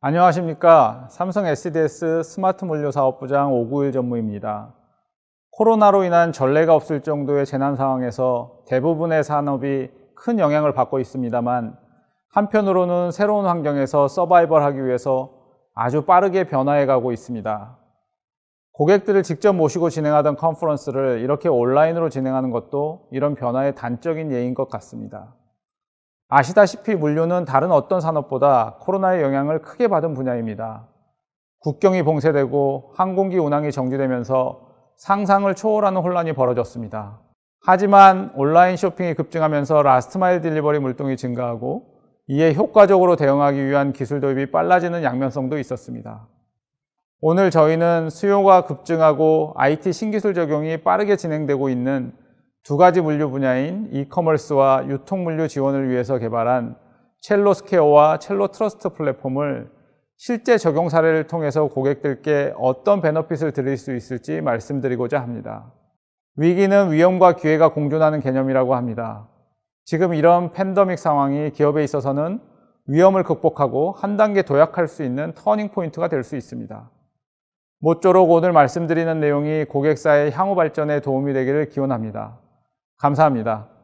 안녕하십니까. 삼성 SDS 스마트 물류 사업부장 오구일 전무입니다. 코로나로 인한 전례가 없을 정도의 재난 상황에서 대부분의 산업이 큰 영향을 받고 있습니다만 한편으로는 새로운 환경에서 서바이벌하기 위해서 아주 빠르게 변화해 가고 있습니다. 고객들을 직접 모시고 진행하던 컨퍼런스를 이렇게 온라인으로 진행하는 것도 이런 변화의 단적인 예인 것 같습니다. 아시다시피 물류는 다른 어떤 산업보다 코로나의 영향을 크게 받은 분야입니다. 국경이 봉쇄되고 항공기 운항이 정지되면서 상상을 초월하는 혼란이 벌어졌습니다. 하지만 온라인 쇼핑이 급증하면서 라스트마일 딜리버리 물동이 증가하고 이에 효과적으로 대응하기 위한 기술 도입이 빨라지는 양면성도 있었습니다. 오늘 저희는 수요가 급증하고 IT 신기술 적용이 빠르게 진행되고 있는 두 가지 물류 분야인 이커머스와 유통 물류 지원을 위해서 개발한 첼로 스케어와 첼로 트러스트 플랫폼을 실제 적용 사례를 통해서 고객들께 어떤 베너핏을 드릴 수 있을지 말씀드리고자 합니다. 위기는 위험과 기회가 공존하는 개념이라고 합니다. 지금 이런 팬더믹 상황이 기업에 있어서는 위험을 극복하고 한 단계 도약할 수 있는 터닝 포인트가 될 수 있습니다. 모쪼록 오늘 말씀드리는 내용이 고객사의 향후 발전에 도움이 되기를 기원합니다. 감사합니다.